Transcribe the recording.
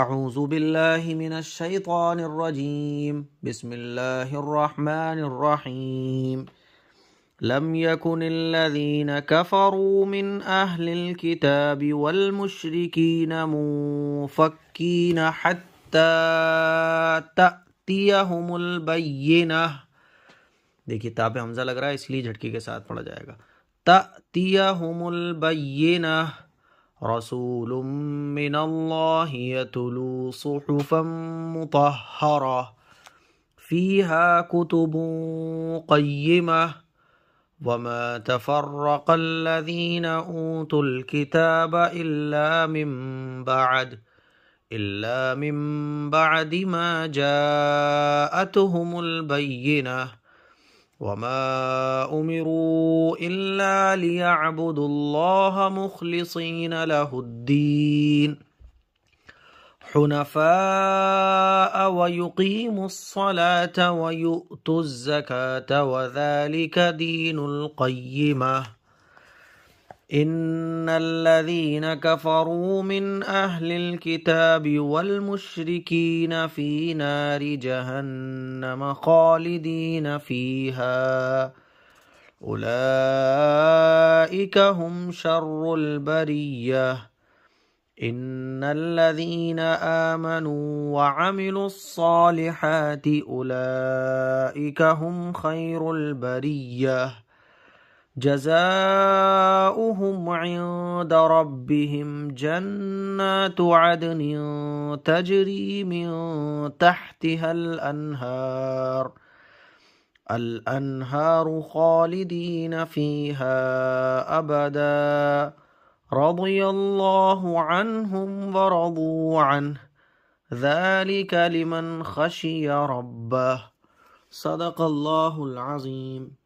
أعوذ بالله من الشيطان الرجيم بسم الله الرحمن الرحيم لم يكن الذين كفروا من أهل الكتاب والمشركين منفكين حتى تأتيهم البينة देखिए ताब हमजा اس لئے جھٹکی کے ساتھ پڑھا جائے گا تأتيهم البينة رسول من الله يتلو صحفا مطهرة فيها كتب قيمة وما تفرق الذين أوتوا الكتاب إلا من بعد إلا من بعد ما جاءتهم البينه وما أمروا إلا ليعبدوا الله مخلصين له الدين حنفاء ويقيموا الصلاة ويؤتوا الزكاة وذلك دين القيمة إن الذين كفروا من أهل الكتاب والمشركين في نار جهنم خالدين فيها أولئك هم شر البرية إن الذين آمنوا وعملوا الصالحات أولئك هم خير البرية جزاء عند ربهم جنات عدن تجري من تحتها الأنهار الأنهار خالدين فيها أبدا رضي الله عنهم ورضوا عنه ذلك لمن خشي ربه صدق الله العظيم